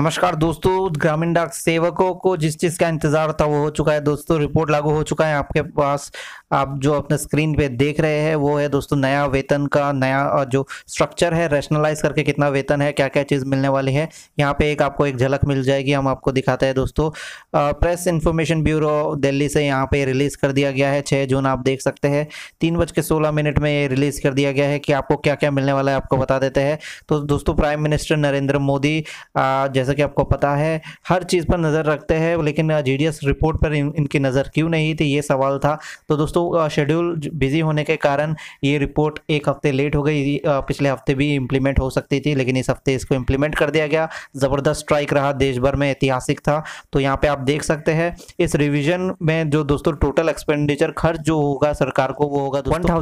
नमस्कार दोस्तों ग्रामीण डाक सेवकों को जिस चीज़ का इंतजार था वो हो चुका है दोस्तों रिपोर्ट लागू हो चुका है आपके पास आप जो अपने स्क्रीन पे देख रहे हैं वो है दोस्तों नया वेतन का नया जो स्ट्रक्चर है रेशनलाइज करके कितना वेतन है क्या क्या चीज़ मिलने वाली है यहाँ पे एक आपको एक झलक मिल जाएगी हम आपको दिखाते हैं दोस्तों प्रेस इन्फॉर्मेशन ब्यूरो दिल्ली से यहाँ पे रिलीज़ कर दिया गया है छः जून आप देख सकते हैं तीन बज के सोलह मिनट में ये रिलीज़ कर दिया गया है कि आपको क्या क्या मिलने वाला है आपको बता देते हैं तो दोस्तों प्राइम मिनिस्टर नरेंद्र मोदी जैसा कि आपको पता है हर चीज़ पर नज़र रखते हैं लेकिन जी रिपोर्ट पर इनकी नज़र क्यों नहीं थी ये सवाल था तो दोस्तों दोस्तों शेड्यूल बिजी होने के कारण ये रिपोर्ट एक हफ्ते लेट हो गई पिछले हफ्ते भी इम्प्लीमेंट हो सकती थी लेकिन इस हफ्ते इसको इम्प्लीमेंट कर दिया गया ज़बरदस्त स्ट्राइक रहा देश भर में ऐतिहासिक था तो यहाँ पे आप देख सकते हैं इस रिविजन में जो दोस्तों टोटल एक्सपेंडिचर खर्च जो होगा सरकार को वो होगा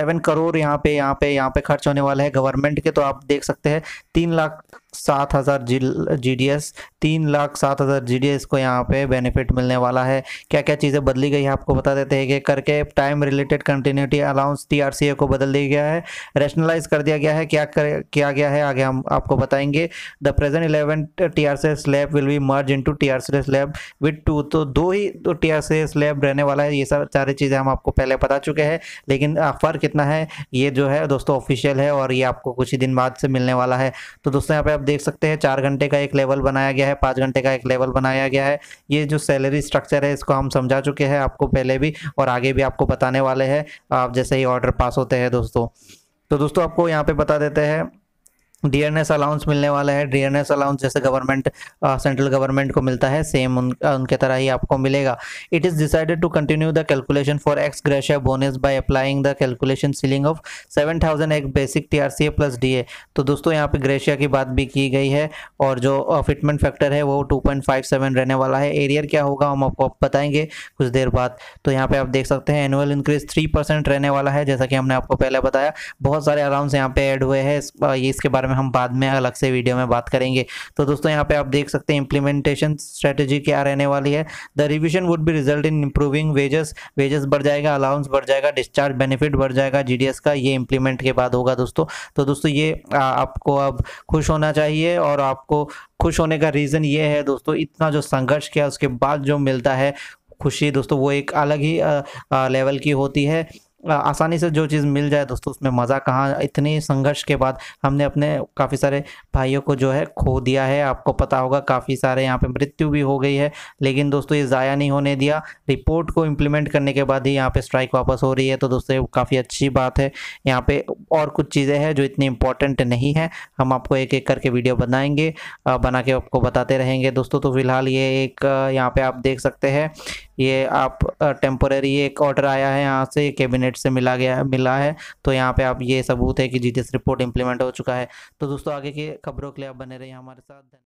वन करोड़ यहाँ पे यहाँ पे यहाँ पे खर्च होने वाला है गवर्नमेंट के तो आप देख सकते हैं तीन लाख सात हज़ार जी जी डी एस तीन लाख सात हज़ार जी डी एस को यहाँ पे बेनिफिट मिलने वाला है क्या क्या चीज़ें बदली गई है आपको बता देते हैं कि करके time related continuity allowance T R C A को बदल दिया गया है रैशनलाइज कर दिया गया है क्या कर किया गया है आगे हम आपको बताएंगे the present eleven T R C S lab will be merge into T R C S lab with two तो दो ही तो T R C S lab रहने वाला है ये सब सारी चीज़ें हम आपको पहले बता चुके हैं लेकिन फ़र्क कितना है ये जो है दोस्तों ऑफिशियल है और ये आपको कुछ ही दिन बाद से मिलने वाला है तो दोस्तों यहाँ पे आप देख सकते हैं चार घंटे का एक लेवल बनाया गया है पाँच घंटे का एक लेवल बनाया गया है ये जो सैलरी स्ट्रक्चर है इसको हम समझा चुके हैं आपको पहले भी और आगे भी आपको बताने वाले हैं आप जैसे ही ऑर्डर पास होते हैं दोस्तों तो दोस्तों आपको यहाँ पे बता देते हैं डीएनएस अलाउंस मिलने वाला है डीएनएस अलाउंस जैसे गवर्नमेंट सेंट्रल गवर्नमेंट को मिलता है सेम उन, उनके तरह ही आपको मिलेगा it is decided to continue the calculation for ex gratia bonus by applying the calculation ceiling of seven thousand एक basic T plus D A तो दोस्तों यहाँ पे ग्रेशिया की बात भी की गई है और जो फिटमेंट फैक्टर है वो टू पॉइंट फाइव सेवन रहने वाला है एरियर क्या होगा हम आपको बताएंगे कुछ देर बाद तो यहाँ पे आप देख सकते हैं एनुअल इंक्रीज थ्री परसेंट रहने वाला है जैसा कि हमने आपको पहले बताया बहुत सारे अलाउंस यहाँ पे एड हुए हैं इसके बारे में में हम बाद में अलग से वीडियो में बात करेंगे तो दोस्तों यहाँ पे आप देख सकते हैं इंप्लीमेंटेशन स्ट्रेटेजी क्या रहने वाली है द रिविजन वुड भी result in improving wages wages बढ़ जाएगा अलाउंस बढ़ जाएगा डिस्चार्ज बेनिफिट बढ़ जाएगा जी का ये इंप्लीमेंट के बाद होगा दोस्तों तो दोस्तों ये आपको अब खुश होना चाहिए और आपको खुश होने का रीज़न ये है दोस्तों इतना जो संघर्ष किया उसके बाद जो मिलता है खुशी दोस्तों वो एक अलग ही आ, आ, लेवल की होती है आसानी से जो चीज़ मिल जाए दोस्तों उसमें मज़ा कहाँ इतने संघर्ष के बाद हमने अपने काफ़ी सारे भाइयों को जो है खो दिया है आपको पता होगा काफ़ी सारे यहाँ पे मृत्यु भी हो गई है लेकिन दोस्तों ये ज़ाया नहीं होने दिया रिपोर्ट को इम्प्लीमेंट करने के बाद ही यहाँ पे स्ट्राइक वापस हो रही है तो दोस्तों काफ़ी अच्छी बात है यहाँ पे और कुछ चीज़ें हैं जो इतनी इंपॉर्टेंट नहीं है हम आपको एक एक करके वीडियो बनाएंगे बना के आपको बताते रहेंगे दोस्तों तो फिलहाल ये एक यहाँ पे आप देख सकते हैं ये आप टेम्पोरेरी एक ऑर्डर आया है यहाँ से कैबिनेट से मिला गया मिला है तो यहाँ पे आप ये सबूत है कि जी रिपोर्ट इम्प्लीमेंट हो चुका है तो दोस्तों आगे की खबरों के लिए आप बने रहिए हमारे साथ